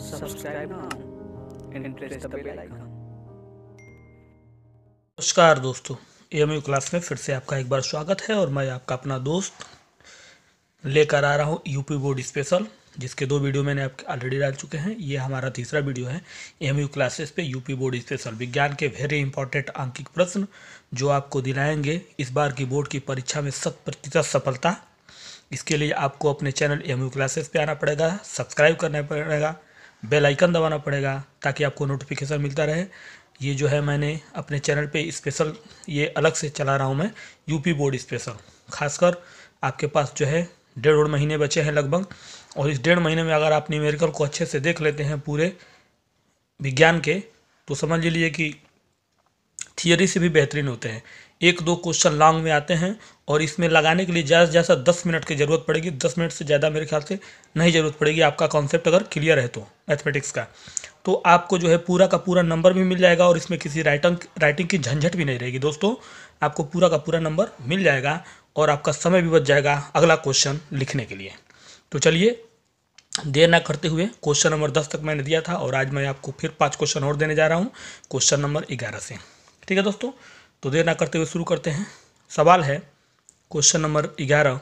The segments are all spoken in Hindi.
सब्सक्राइब आइकन नमस्कार दोस्तों एम यू क्लास में फिर से आपका एक बार स्वागत है और मैं आपका अपना दोस्त लेकर आ रहा हूँ यूपी बोर्ड स्पेशल जिसके दो वीडियो मैंने आपके ऑलरेडी डाल चुके हैं ये हमारा तीसरा वीडियो है एम यू क्लासेस पे यूपी बोर्ड स्पेशल विज्ञान के वेरी इंपॉर्टेंट आंकिक प्रश्न जो आपको दिलाएंगे इस बार की बोर्ड की परीक्षा में शत प्रतिशत सफलता इसके लिए आपको अपने चैनल एम क्लासेस पे आना पड़ेगा सब्सक्राइब करना पड़ेगा बेल आइकन दबाना पड़ेगा ताकि आपको नोटिफिकेशन मिलता रहे ये जो है मैंने अपने चैनल पे स्पेशल ये अलग से चला रहा हूँ मैं यूपी बोर्ड स्पेशल खासकर आपके पास जो है डेढ़ और महीने बचे हैं लगभग और इस डेढ़ महीने में अगर आप न्यूमेरिकल को अच्छे से देख लेते हैं पूरे विज्ञान के तो समझ लीजिए कि थियरी से भी बेहतरीन होते हैं एक दो क्वेश्चन लॉन्ग में आते हैं और इसमें लगाने के लिए ज़्यादा जैसा ज़्यादा दस मिनट की ज़रूरत पड़ेगी दस मिनट से ज़्यादा मेरे ख्याल से नहीं ज़रूरत पड़ेगी आपका कॉन्सेप्ट अगर क्लियर है तो मैथमेटिक्स का तो आपको जो है पूरा का पूरा नंबर भी मिल जाएगा और इसमें किसी राइटिंग राइटिंग की झंझट भी नहीं रहेगी दोस्तों आपको पूरा का पूरा नंबर मिल जाएगा और आपका समय भी बच जाएगा अगला क्वेश्चन लिखने के लिए तो चलिए देर ना करते हुए क्वेश्चन नंबर दस तक मैंने दिया था और आज मैं आपको फिर पाँच क्वेश्चन और देने जा रहा हूँ क्वेश्चन नंबर ग्यारह से ठीक है दोस्तों तो देर ना करते हुए शुरू करते हैं सवाल है क्वेश्चन नंबर ग्यारह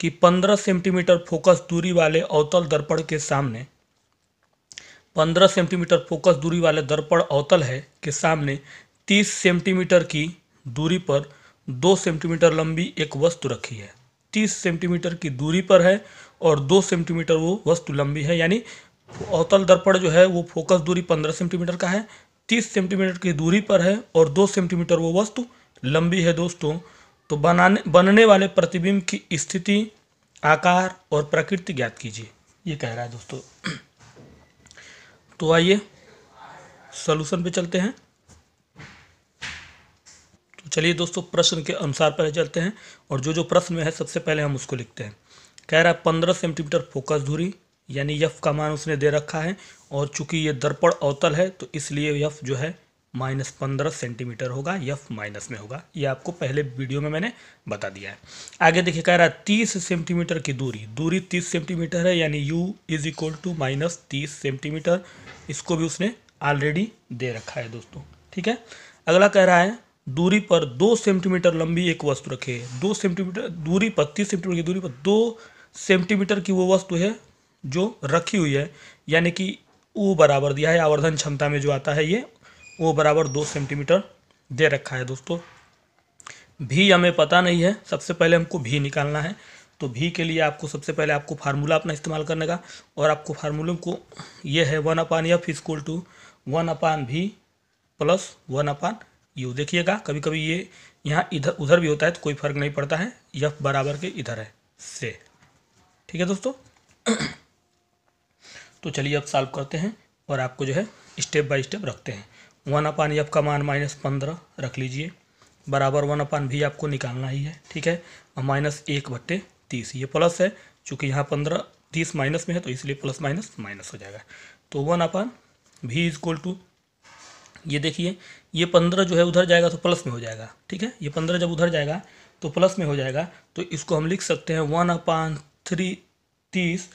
कि पंद्रह सेंटीमीटर फोकस दूरी वाले अवतल दर्पण के सामने पंद्रह सेंटीमीटर फोकस दूरी वाले दर्पण अवतल है के सामने तीस सेंटीमीटर की दूरी पर दो सेंटीमीटर लंबी एक वस्तु रखी है तीस सेंटीमीटर की दूरी पर है और दो सेंटीमीटर वो वस्तु लंबी है यानी अवतल दर्पण जो है वो फोकस दूरी पंद्रह सेंटीमीटर का है 30 सेंटीमीटर की दूरी पर है और दो सेंटीमीटर वो वस्तु लंबी है दोस्तों तो बनाने बनने वाले प्रतिबिंब की स्थिति आकार और प्रकृति ज्ञात कीजिए ये कह रहा है दोस्तों तो आइए सोलूशन पे चलते हैं तो चलिए दोस्तों प्रश्न के अनुसार पहले चलते हैं और जो जो प्रश्न में है सबसे पहले हम उसको लिखते हैं कह रहा है पंद्रह सेंटीमीटर फोकस दूरी यानी यफ का मान उसने दे रखा है और चूंकि ये दर्पण अवतल है तो इसलिए यफ जो है माइनस पंद्रह सेंटीमीटर होगा यफ माइनस में होगा ये आपको पहले वीडियो में मैंने बता दिया है आगे देखिए कह रहा है तीस सेंटीमीटर की दूरी दूरी तीस सेंटीमीटर है यानी u is equal to minus तीस सेंटीमीटर इसको भी उसने ऑलरेडी दे रखा है दोस्तों ठीक है अगला कह रहा है दूरी पर दो सेंटीमीटर लंबी एक वस्तु रखे दो सेंटीमीटर दूरी पर तीस सेंटीमीटर की दूरी पर दो सेंटीमीटर की वो वस्तु है जो रखी हुई है यानी कि ओ बराबर दिया है आवर्धन क्षमता में जो आता है ये ओ बराबर दो सेंटीमीटर दे रखा है दोस्तों भी हमें पता नहीं है सबसे पहले हमको भी निकालना है तो भी के लिए आपको सबसे पहले आपको फार्मूला अपना इस्तेमाल करने का और आपको फार्मूले को ये है one upon f is equal to one upon v plus one upon you देखिएगा कभी कभी ये यहाँ इधर उधर भी होता है तो कोई फर्क नहीं पड़ता है यफ बराबर के इधर है से ठीक है दोस्तों तो चलिए अब सॉल्व करते हैं और आपको जो है स्टेप बाय स्टेप रखते हैं वन अपान एफ का मान माइनस पंद्रह रख लीजिए बराबर वन अपान भी आपको निकालना ही है ठीक है और माइनस एक बट्टे तीस ये प्लस है चूँकि यहाँ पंद्रह तीस माइनस में है तो इसलिए प्लस माइनस माइनस हो जाएगा तो one upon v is equal to ये देखिए ये पंद्रह जो है उधर जाएगा तो प्लस में हो जाएगा ठीक है ये पंद्रह जब उधर जाएगा तो प्लस में हो जाएगा तो इसको हम लिख सकते हैं वन अपान थ्री तीस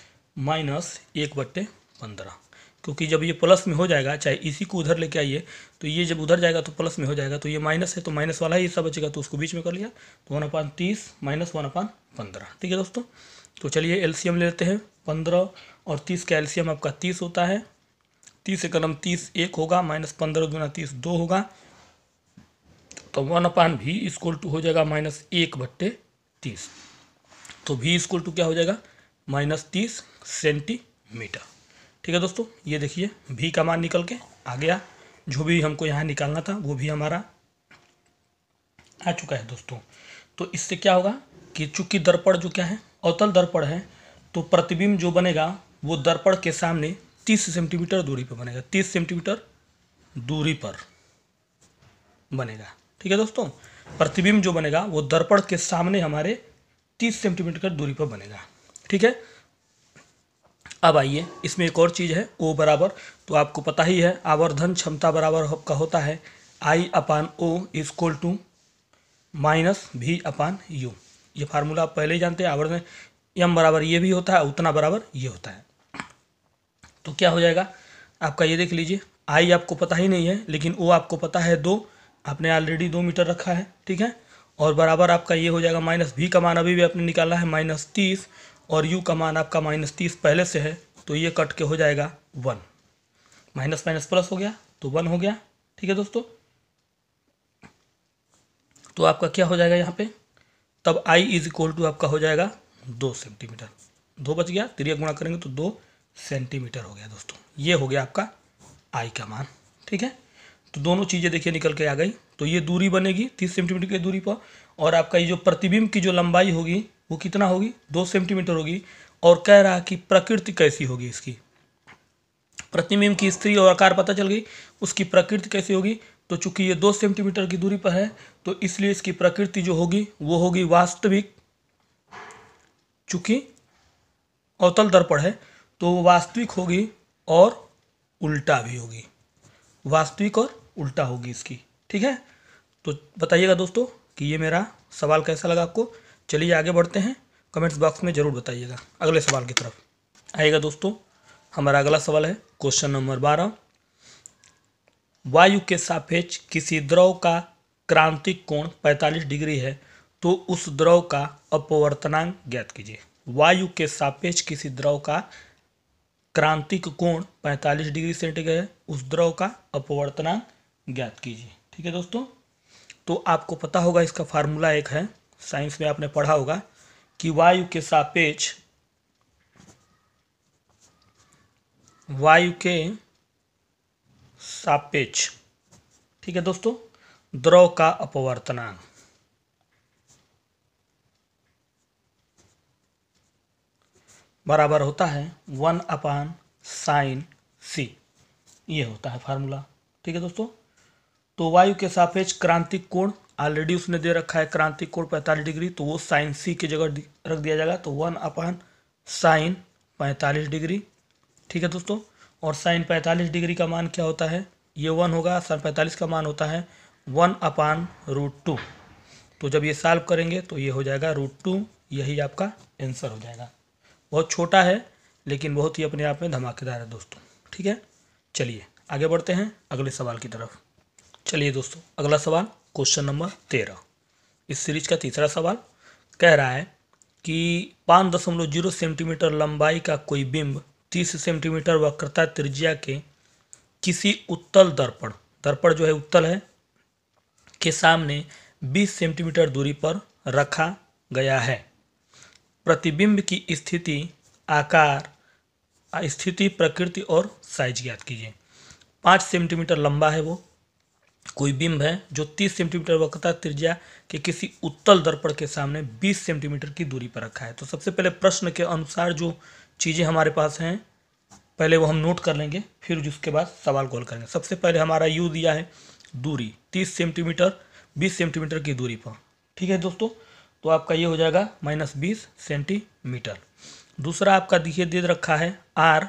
माइनस एक बट्टे पंद्रह क्योंकि जब ये प्लस में हो जाएगा चाहे इसी को उधर लेके आइए तो ये जब उधर जाएगा तो प्लस में हो जाएगा तो ये माइनस है तो माइनस वाला ही हिस्सा बचेगा तो उसको बीच में कर लिया तो वन अपान तीस माइनस वन अपान पंद्रह ठीक है दोस्तों तो चलिए एलसीएम लेते हैं पंद्रह और तीस का एलसीएम आपका तीस होता है तीस से कलम तीस एक होगा माइनस पंद्रह गुना तीस दो होगा तो वन अपान भी स्कूल टू हो जाएगा माइनस एक बट्टे तीस तो भी इसकोल टू क्या हो जाएगा माइनस तीस सेंटीमीटर ठीक है दोस्तों ये देखिए भी का मान निकल के आ गया जो भी हमको यहाँ निकालना था वो भी हमारा आ चुका है दोस्तों तो इससे क्या होगा कि चूंकि दर्पण जो क्या है अवतल दर्पण है तो प्रतिबिंब जो बनेगा वो दर्पण के सामने तीस सेंटीमीटर दूरी पर बनेगा तीस सेंटीमीटर दूरी पर बनेगा ठीक है दोस्तों प्रतिबिंब जो बनेगा वो दर्पण के सामने हमारे तीस सेंटीमीटर दूरी पर बनेगा ठीक है अब आइए इसमें एक और चीज़ है ओ बराबर तो आपको पता ही है आवर्धन क्षमता बराबर का होता है I upon O is equal to minus v upon you ये फार्मूला आप पहले ही जानते हैं आवर्धन यम बराबर ये भी होता है उतना बराबर ये होता है तो क्या हो जाएगा आपका ये देख लीजिए आई आपको पता ही नहीं है लेकिन ओ आपको पता है दो आपने ऑलरेडी दो मीटर रखा है ठीक है और बराबर आपका ये हो जाएगा माइनस भी का मान अभी भी आपने निकाला है माइनस तीस और यू का मान आपका माइनस तीस पहले से है तो ये कट के हो जाएगा वन माइनस माइनस प्लस हो गया तो वन हो गया ठीक है दोस्तों तो आपका क्या हो जाएगा यहाँ पे तब आई इज इक्वल टू आपका हो जाएगा दो सेंटीमीटर दो बच गया त्रिया गुणा करेंगे तो दो सेंटीमीटर हो गया दोस्तों ये हो गया आपका आई का मान ठीक है तो दोनों चीज़ें देखिए निकल के आ गई तो ये दूरी बनेगी तीस सेंटीमीटर की दूरी पर और आपका ये जो प्रतिबिंब की जो लंबाई होगी वो कितना होगी दो सेंटीमीटर होगी और कह रहा कि प्रकृति कैसी होगी इसकी प्रतिबिंब की स्त्री और आकार पता चल गई उसकी प्रकृति कैसी होगी तो चूंकि ये दो सेंटीमीटर की दूरी पर है तो इसलिए इसकी प्रकृति जो होगी वो होगी वास्तविक चूंकि अवतल दर्पण है तो वास्तविक होगी और उल्टा भी होगी वास्तविक और उल्टा होगी इसकी ठीक है तो बताइएगा दोस्तों कि ये मेरा सवाल कैसा लगा आपको चलिए आगे बढ़ते हैं कमेंट्स बॉक्स में ज़रूर बताइएगा अगले सवाल की तरफ आएगा दोस्तों हमारा अगला सवाल है क्वेश्चन नंबर बारह वायु के सापेक्ष किसी द्रव का क्रांतिक कोण 45 डिग्री है तो उस द्रव का अपवर्तनांक ज्ञात कीजिए वायु के सापेक्ष किसी द्रव का क्रांतिक कोण 45 डिग्री सेंटीग्रेड है उस द्रव का अपवर्तनांक ज्ञात कीजिए ठीक है दोस्तों तो आपको पता होगा इसका फार्मूला एक है साइंस में आपने पढ़ा होगा कि वायु के सापेक्ष वायु के सापेक्ष ठीक है दोस्तों द्रव का अपवर्तनांक बराबर होता है वन अपान साइन सी ये होता है फार्मूला ठीक है दोस्तों तो वायु के सापेक्ष क्रांतिक कोण ऑलरेडी उसने दे रखा है क्रांति कोण पैंतालीस डिग्री तो वो साइन सी की जगह रख दिया जाएगा तो वन अपन साइन पैंतालीस डिग्री ठीक है दोस्तों और साइन पैंतालीस डिग्री का मान क्या होता है ये वन होगा साइन पैंतालीस का मान होता है वन अपान रूट टू तो जब ये सॉल्व करेंगे तो ये हो जाएगा रूट टू यही आपका आंसर हो जाएगा बहुत छोटा है लेकिन बहुत ही अपने आप में धमाकेदार है दोस्तों ठीक है चलिए आगे बढ़ते हैं अगले सवाल की तरफ चलिए दोस्तों अगला सवाल क्वेश्चन नंबर तेरह इस सीरीज का तीसरा सवाल कह रहा है कि पाँच दशमलव जीरो सेंटीमीटर लंबाई का कोई बिंब तीस सेंटीमीटर वक्रता त्रिज्या के किसी उत्तल दर्पण दर्पण जो है उत्तल है के सामने बीस सेंटीमीटर दूरी पर रखा गया है प्रतिबिंब की स्थिति आकार स्थिति प्रकृति और साइज ज्ञात कीजिए पाँच सेंटीमीटर लंबा है वो कोई बिंब है जो 30 सेंटीमीटर वक्रता त्रिज्या के किसी उत्तल दर्पण के सामने 20 सेंटीमीटर की दूरी पर रखा है तो सबसे पहले प्रश्न के अनुसार जो चीज़ें हमारे पास हैं पहले वो हम नोट कर लेंगे फिर उसके बाद सवाल कॉल करेंगे सबसे पहले हमारा यू दिया है दूरी तीस सेंटीमीटर बीस सेंटीमीटर की दूरी पर ठीक है दोस्तों तो आपका ये हो जाएगा माइनस बीस सेंटीमीटर दूसरा आपका दिखे दे रखा है आर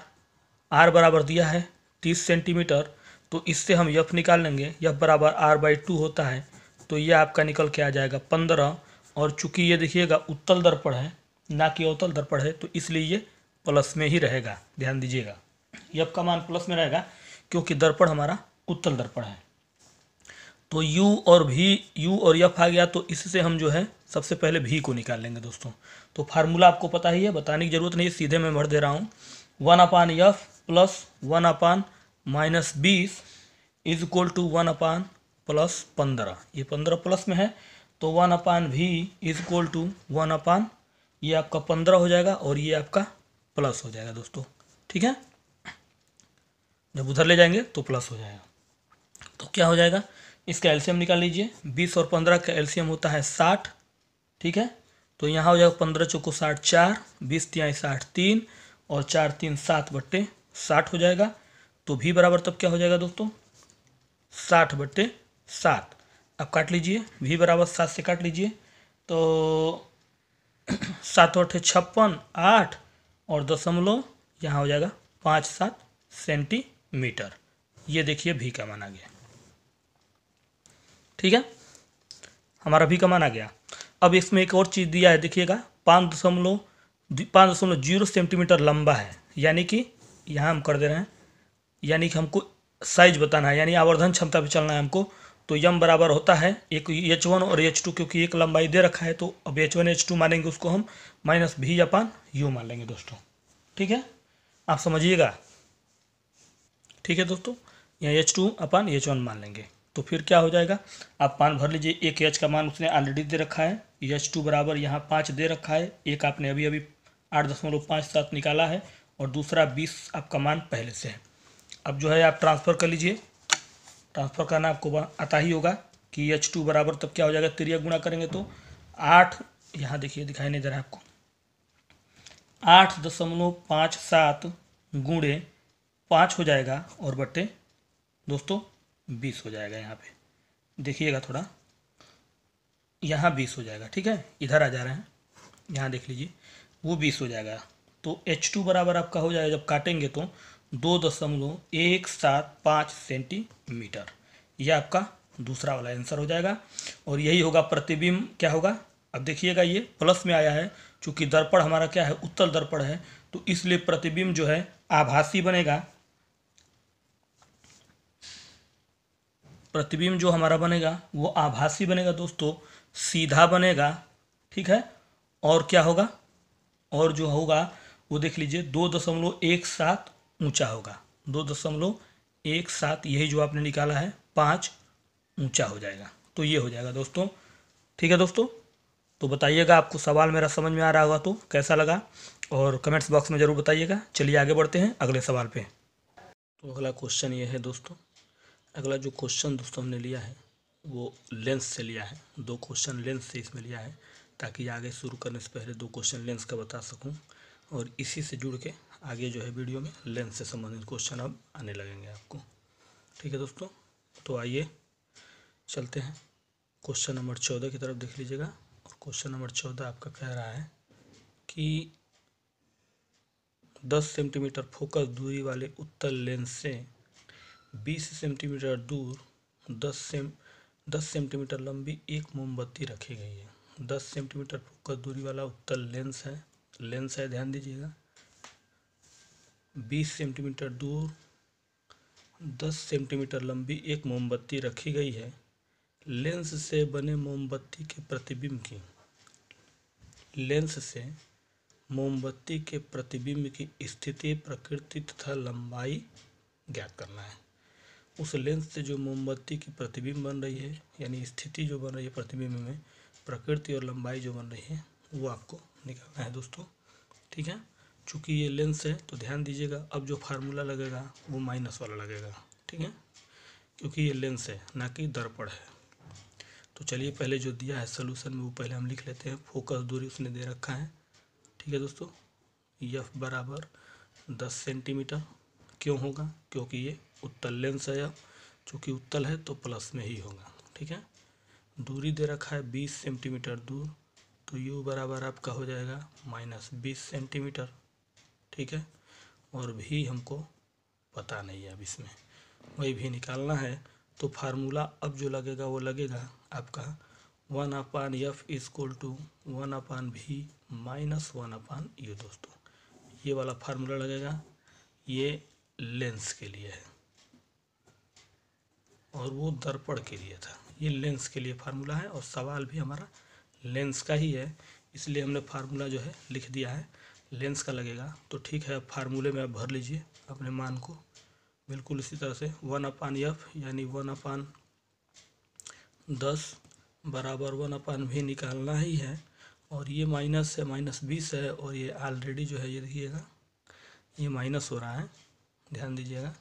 आर बराबर दिया है तीस सेंटीमीटर तो इससे हम यफ निकाल लेंगे यफ बराबर आर बाई टू होता है तो ये आपका निकल के आ जाएगा पंद्रह और चूंकि ये देखिएगा उत्तल दर्पण है ना कि अवतल दर्पण है तो इसलिए ये प्लस में ही रहेगा ध्यान दीजिएगा यफ का मान प्लस में रहेगा क्योंकि दर्पण हमारा उत्तल दर्पण है तो u और भी u और यफ आ गया तो इससे हम जो है सबसे पहले भी को निकाल लेंगे दोस्तों तो फार्मूला आपको पता ही है बताने की जरूरत नहीं सीधे मैं भर दे रहा हूँ one upon f plus one upon minus बीस is equal to one upon plus पंद्रह ये पंद्रह प्लस में है तो one upon v is equal to one upon ये आपका पंद्रह हो जाएगा और ये आपका प्लस हो जाएगा दोस्तों ठीक है जब उधर ले जाएंगे तो प्लस हो जाएगा तो क्या हो जाएगा इसका एल्शियम निकाल लीजिए बीस और पंद्रह का एल्शियम होता है साठ ठीक है तो यहाँ हो जाएगा पंद्रह चौको साठ चार बीस तिहाई साठ तीन और चार तीन सात बट्टे साठ हो जाएगा तो भी बराबर तब क्या हो जाएगा दोस्तों साठ बट्टे सात अब काट लीजिए भी बराबर सात से काट लीजिए तो सात अठे छप्पन आठ और दशमलव यहाँ हो जाएगा पाँच सात सेंटीमीटर ये देखिए भी का मान आ गया ठीक है हमारा भी का मान आ गया अब इसमें एक और चीज़ दिया है देखिएगा पाँच दशमलव पाँच दशमलव जीरो सेंटीमीटर लंबा है यानी कि यहाँ हम कर दे रहे हैं यानी कि हमको साइज बताना है यानी आवर्धन क्षमता पे चलना है हमको तो यम बराबर होता है एक एच वन और एच टू क्योंकि एक लंबाई दे रखा है तो अब एच वन एच टू मानेंगे उसको हम माइनस भी अपान यू मान लेंगे दोस्तों ठीक है आप समझिएगा ठीक है दोस्तों यहाँ H two upon H one मान लेंगे तो फिर क्या हो जाएगा आप पान भर लीजिए एक एच का मान उसने ऑलरेडी दे रखा है एच टू बराबर यहाँ पाँच दे रखा है एक आपने अभी अभी आठ दशमलव पाँच सात निकाला है और दूसरा बीस आपका मान पहले से है अब जो है आप ट्रांसफ़र कर लीजिए ट्रांसफ़र करना आपको आता ही होगा कि एच टू बराबर तब क्या हो जाएगा त्रिया गुणा करेंगे तो आठ यहाँ देखिए दिखाई नहीं दे रहा आपको आठ दशमलव पाँच सात गुणे पाँच हो जाएगा और बट्टे दोस्तों बीस हो जाएगा यहाँ पे देखिएगा थोड़ा यहाँ बीस हो जाएगा ठीक है इधर आ जा रहे हैं यहाँ देख लीजिए वो बीस हो जाएगा तो एच टू बराबर आपका हो जाएगा जब काटेंगे तो दो दशमलव एक सात पाँच सेंटीमीटर यह आपका दूसरा वाला आंसर हो जाएगा और यही होगा प्रतिबिंब क्या होगा अब देखिएगा ये प्लस में आया है चूँकि दर्पण हमारा क्या है उत्तल दर्पण है तो इसलिए प्रतिबिंब जो है आभासी बनेगा प्रतिबिंब जो हमारा बनेगा वो आभासी बनेगा दोस्तों सीधा बनेगा ठीक है और क्या होगा और जो होगा वो देख लीजिए दो दशमलव एक सात ऊंचा होगा दो दशमलव एक सात यही जो आपने निकाला है पाँच ऊंचा हो जाएगा तो ये हो जाएगा दोस्तों ठीक है दोस्तों तो बताइएगा आपको सवाल मेरा समझ में आ रहा होगा तो कैसा लगा और कमेंट्स बॉक्स में ज़रूर बताइएगा चलिए आगे बढ़ते हैं अगले सवाल पे तो अगला क्वेश्चन ये है दोस्तों अगला जो क्वेश्चन दोस्तों हमने लिया है वो लेंस से लिया है दो क्वेश्चन लेंस से इसमें लिया है ताकि आगे शुरू करने से पहले दो क्वेश्चन लेंस का बता सकूँ और इसी से जुड़ के आगे जो है वीडियो में लेंथ से संबंधित क्वेश्चन अब आने लगेंगे आपको ठीक है दोस्तों तो आइए चलते हैं क्वेश्चन नंबर चौदह की तरफ देख लीजिएगा और क्वेश्चन नंबर चौदह आपका कह रहा है कि दस सेंटीमीटर फोकस दूरी वाले उत्तल लेंस से बीस सेंटीमीटर दूर दस सेम दस सेंटीमीटर लंबी एक मोमबत्ती रखी गई है दस सेंटीमीटर फोकस दूरी वाला उत्तल लेंस है लेंस है ध्यान दीजिएगा बीस सेंटीमीटर दूर दस सेंटीमीटर लंबी एक मोमबत्ती रखी गई है लेंस से बने मोमबत्ती के प्रतिबिंब की लेंस से मोमबत्ती के प्रतिबिंब की स्थिति प्रकृति तथा लंबाई ज्ञात करना है उस लेंस से जो मोमबत्ती की प्रतिबिंब बन रही है यानी स्थिति जो बन रही है प्रतिबिंब में प्रकृति और लंबाई जो बन रही है वो आपको निकालना है दोस्तों ठीक है चूँकि ये लेंस है तो ध्यान दीजिएगा अब जो फार्मूला लगेगा वो माइनस वाला लगेगा ठीक है क्योंकि ये लेंस है ना कि दर्पण है तो चलिए पहले जो दिया है सोल्यूशन में वो पहले हम लिख लेते हैं फोकस दूरी उसने दे रखा है ठीक है दोस्तों यफ बराबर दस सेंटीमीटर क्यों होगा क्योंकि ये उत्तल लेंस है अब चूँकि उत्तल है तो प्लस में ही होगा ठीक है दूरी दे रखा है बीस सेंटीमीटर दूर तो यू बराबर आपका हो जाएगा माइनस बीस सेंटीमीटर ठीक है और भी हमको पता नहीं है अब इसमें वही भी निकालना है तो फार्मूला अब जो लगेगा वो लगेगा आपका one upon f is equal to one upon v minus one upon you दोस्तों ये वाला फार्मूला लगेगा ये लेंस के लिए है और वो दर्पण के लिए था ये लेंस के लिए फार्मूला है और सवाल भी हमारा लेंस का ही है इसलिए हमने फार्मूला जो है लिख दिया है लेंस का लगेगा तो ठीक है फार्मूले में आप भर लीजिए अपने मान को बिल्कुल इसी तरह से वन अपान एफ यानी वन अपान दस बराबर वन अपान भी निकालना ही है और ये माइनस है माइनस बीस है और ये ऑलरेडी जो है ये देखिएगा ये माइनस हो रहा है ध्यान दीजिएगा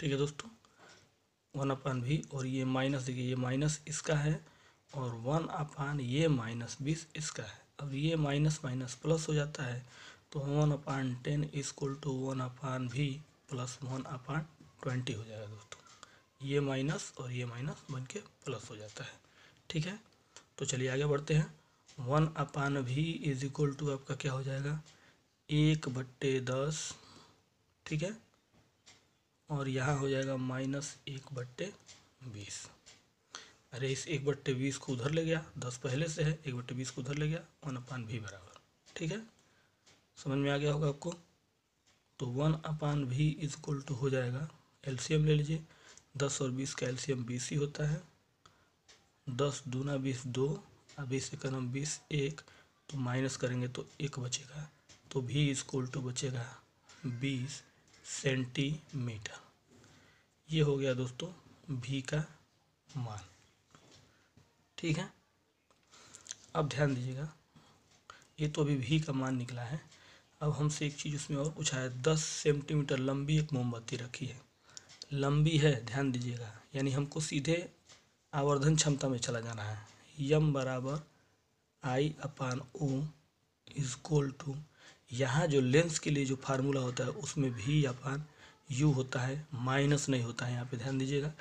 ठीक है दोस्तों वन अपान भी और ये माइनस देखिए ये माइनस इसका है और वन अपान ये माइनस बीस इसका है अब ये माइनस माइनस प्लस हो जाता है तो one upon ten is equal to one upon v plus one upon twenty हो जाएगा दोस्तों ये माइनस और ये माइनस बन के प्लस हो जाता है ठीक है तो चलिए आगे बढ़ते हैं one upon v is equal to आपका क्या हो जाएगा एक बट्टे दस ठीक है और यहाँ हो जाएगा माइनस एक बट्टे बीस अरे इस एक बट्टे बीस को उधर ले गया दस पहले से है एक बट्टे बीस को उधर ले गया वन अपान भी बराबर ठीक है समझ में आ गया होगा आपको तो one upon v is equal to हो जाएगा एलसीएम ले लीजिए दस और बीस का एलसीएम बीस ही होता है दस दूना बीस दो और बीस एक नम बीस एक तो माइनस करेंगे तो एक बचेगा तो भी इजक्वल टू बचेगा बीस सेंटीमीटर ये हो गया दोस्तों भी का मान ठीक है अब ध्यान दीजिएगा ये तो अभी भी का मान निकला है अब हमसे एक चीज़ उसमें और पूछा है दस सेंटीमीटर लंबी एक मोमबत्ती रखी है लंबी है ध्यान दीजिएगा यानी हमको सीधे आवर्धन क्षमता में चला जाना है यम बराबर आई अपान ओम इज गोल टू यहाँ जो लेंस के लिए जो फार्मूला होता है उसमें भी अपान यू होता है माइनस नहीं होता है यहाँ पे ध्यान दीजिएगा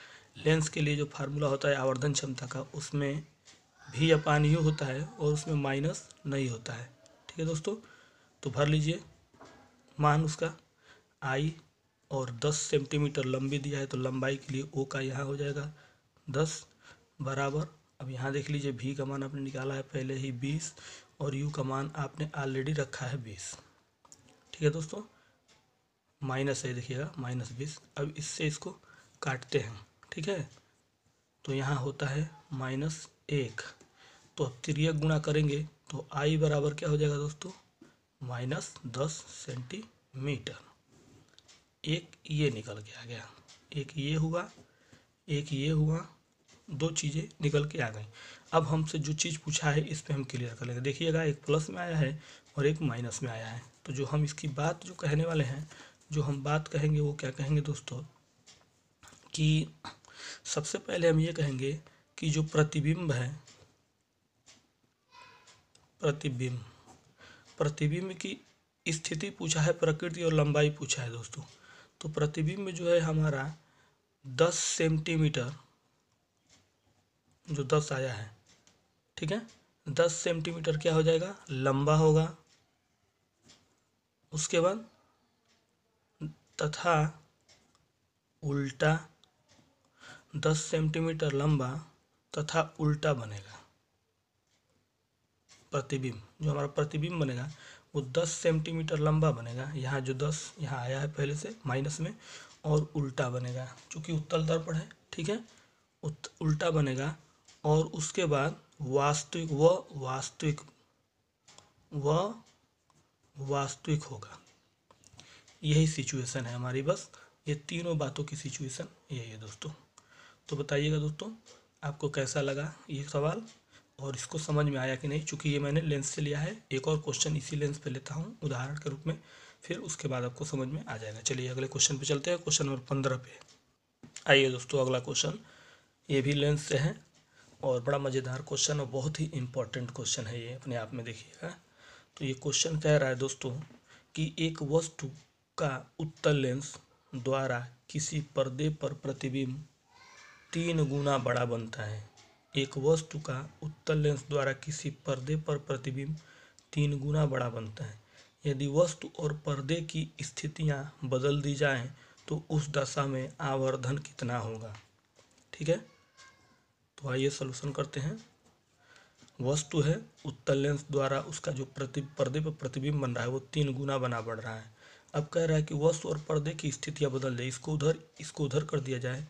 लेंस के लिए जो फार्मूला होता है आवर्धन क्षमता का उसमें भी अपान यू होता है और उसमें माइनस नहीं होता है ठीक है दोस्तों तो भर लीजिए मान उसका आई और दस सेंटीमीटर लंबी दिया है तो लंबाई के लिए ओ का यहाँ हो जाएगा दस बराबर अब यहाँ देख लीजिए भी का मान आपने निकाला है पहले ही बीस और यू का मान आपने ऑलरेडी रखा है बीस ठीक है दोस्तों माइनस है देखिएगा माइनस बीस अब इससे इसको काटते हैं ठीक है तो यहाँ होता है माइनस एक तो अब त्रियक गुणा करेंगे तो आई बराबर क्या हो जाएगा दोस्तों माइनस दस सेंटीमीटर एक ये निकल के आ गया एक ये हुआ एक ये हुआ दो चीज़ें निकल के आ गई अब हमसे जो चीज़ पूछा है इस पर हम क्लियर कर लेंगे देखिएगा एक प्लस में आया है और एक माइनस में आया है तो जो हम इसकी बात जो कहने वाले हैं जो हम बात कहेंगे वो क्या कहेंगे दोस्तों कि सबसे पहले हम ये कहेंगे कि जो प्रतिबिंब है प्रतिबिंब प्रतिबिंब की स्थिति पूछा है प्रकृति और लंबाई पूछा है दोस्तों तो प्रतिबिंब जो है हमारा दस सेंटीमीटर जो दस आया है ठीक है दस सेंटीमीटर क्या हो जाएगा लंबा होगा उसके बाद तथा उल्टा दस सेंटीमीटर लंबा तथा उल्टा बनेगा प्रतिबिंब जो हमारा प्रतिबिंब बनेगा वो दस सेंटीमीटर लंबा बनेगा यहाँ जो दस यहाँ आया है पहले से माइनस में और उल्टा बनेगा चूँकि उत्तल दर्पण है ठीक है उल्टा बनेगा और उसके बाद वास्तविक व वा, वास्तविक व वा, वास्तविक होगा यही सिचुएशन है हमारी बस ये तीनों बातों की सिचुएशन यही है दोस्तों तो बताइएगा दोस्तों आपको कैसा लगा ये सवाल और इसको समझ में आया कि नहीं चूँकि ये मैंने लेंस से लिया है एक और क्वेश्चन इसी लेंस पर लेता हूँ उदाहरण के रूप में फिर उसके बाद आपको समझ में आ जाएगा चलिए अगले क्वेश्चन पे चलते हैं क्वेश्चन नंबर पंद्रह पे आइए दोस्तों अगला क्वेश्चन ये भी लेंस से है और बड़ा मज़ेदार क्वेश्चन और बहुत ही इम्पॉर्टेंट क्वेश्चन है ये अपने आप में देखिएगा तो ये क्वेश्चन कह रहा है दोस्तों कि एक वस्तु का उत्तर लेंस द्वारा किसी पर्दे पर प्रतिबिंब तीन गुना बड़ा बनता है एक वस्तु का उत्तल लेंस द्वारा किसी पर्दे पर प्रतिबिंब तीन गुना बड़ा बनता है यदि वस्तु और पर्दे की स्थितियाँ बदल दी जाएं तो उस दशा में आवर्धन कितना होगा ठीक है तो आइए सोल्यूशन करते हैं वस्तु है उत्तल लेंस द्वारा उसका जो प्रति पर्दे पर प्रतिबिंब बन रहा है वो तीन गुना बना बढ़ रहा है अब कह रहा है कि वस्तु और पर्दे की स्थितियां बदल जाए इसको उधर इसको उधर कर दिया जाए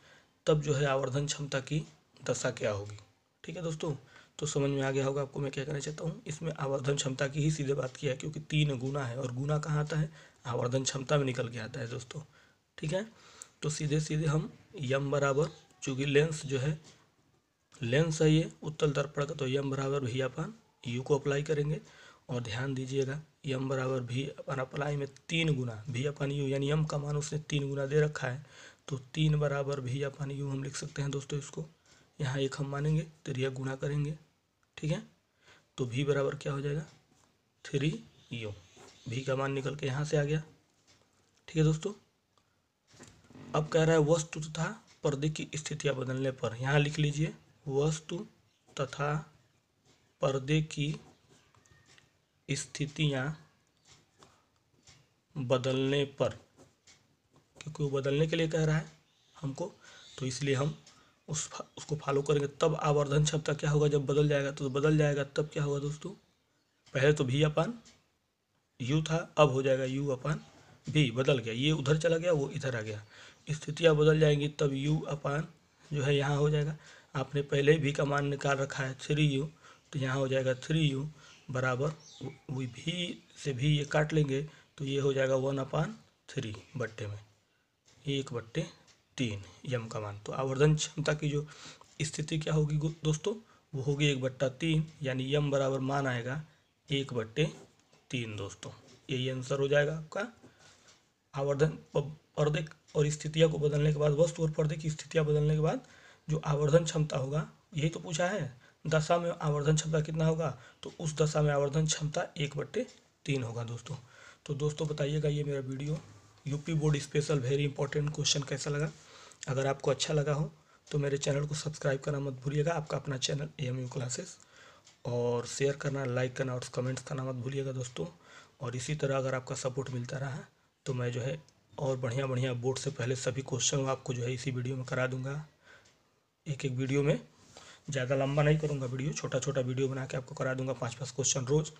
तब जो है आवर्धन क्षमता की दशा क्या होगी ठीक है दोस्तों तो समझ में आ गया होगा आपको मैं क्या कहना चाहता हूँ इसमें आवर्धन क्षमता की ही सीधे बात किया है क्योंकि तीन गुना है और गुना कहाँ आता है आवर्धन क्षमता में निकल के आता है दोस्तों ठीक है तो सीधे सीधे हम यम बराबर चूँकि लेंस जो है लेंस है ये उत्तल दर्पण का तो यम बराबर भी अपन यू को अप्लाई करेंगे और ध्यान दीजिएगा यम बराबर भी अपन अप्लाई में तीन गुना भी अपन यू यानी यम का मान उसने तीन गुना दे रखा है तो तीन बराबर भी या पानी हम लिख सकते हैं दोस्तों इसको यहाँ एक हम मानेंगे त्रिया गुणा करेंगे ठीक है तो भी बराबर क्या हो जाएगा थ्री यू भी का मान निकल के यहाँ से आ गया ठीक है दोस्तों अब कह रहा है वस्तु तथा पर्दे की स्थितियाँ बदलने पर यहाँ लिख लीजिए वस्तु तथा पर्दे की स्थितियाँ बदलने पर क्योंकि वो बदलने के लिए कह रहा है हमको तो इसलिए हम उस उसको फॉलो करेंगे तब आवर्धन क्षमता क्या होगा जब बदल जाएगा तो बदल जाएगा तब क्या होगा दोस्तों पहले तो भी अपान यू था अब हो जाएगा यू अपान भी बदल गया ये उधर चला गया वो इधर आ गया स्थितियाँ बदल जाएंगी तब यू अपान जो है यहाँ हो जाएगा आपने पहले भी का मान निकाल रखा है थ्री यू तो यहाँ हो जाएगा थ्री यू बराबर वो भी से भी ये काट लेंगे तो ये हो जाएगा वन अपान थ्री बट्टे में एक बट्टे तीन यम का मान तो आवर्धन क्षमता की जो स्थिति क्या होगी दोस्तों वो होगी एक बट्टा तीन यानी यम बराबर मान आएगा एक बट्टे तीन दोस्तों यही आंसर हो जाएगा आपका आवर्धन पर्दे और स्थितियाँ को बदलने के बाद वस्तु और पर्दे की स्थितियाँ बदलने के बाद जो आवर्धन क्षमता होगा यही तो पूछा है दशा में आवर्धन क्षमता कितना होगा तो उस दशा में आवर्धन क्षमता एक बट्टे तीन होगा दोस्तों तो दोस्तों बताइएगा ये मेरा video UP board special very important question कैसा लगा अगर आपको अच्छा लगा हो तो मेरे चैनल को सब्सक्राइब करना मत भूलिएगा आपका अपना channel A M U classes और शेयर करना लाइक करना और कमेंट्स करना मत भूलिएगा दोस्तों और इसी तरह अगर आपका सपोर्ट मिलता रहा तो मैं जो है और बढ़िया बढ़िया बोर्ड से पहले सभी क्वेश्चन आपको जो है इसी वीडियो में करा दूंगा एक एक वीडियो में ज़्यादा लंबा नहीं करूँगा वीडियो छोटा छोटा वीडियो बना के आपको करा दूंगा पाँच पाँच क्वेश्चन रोज़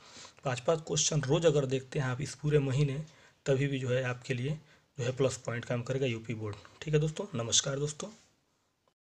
पाँच पाँच क्वेश्चन रोज़ अगर देखते हैं आप इस पूरे महीने तभी भी जो है आपके लिए जो है प्लस पॉइंट काम करेगा यूपी बोर्ड ठीक है दोस्तों नमस्कार दोस्तों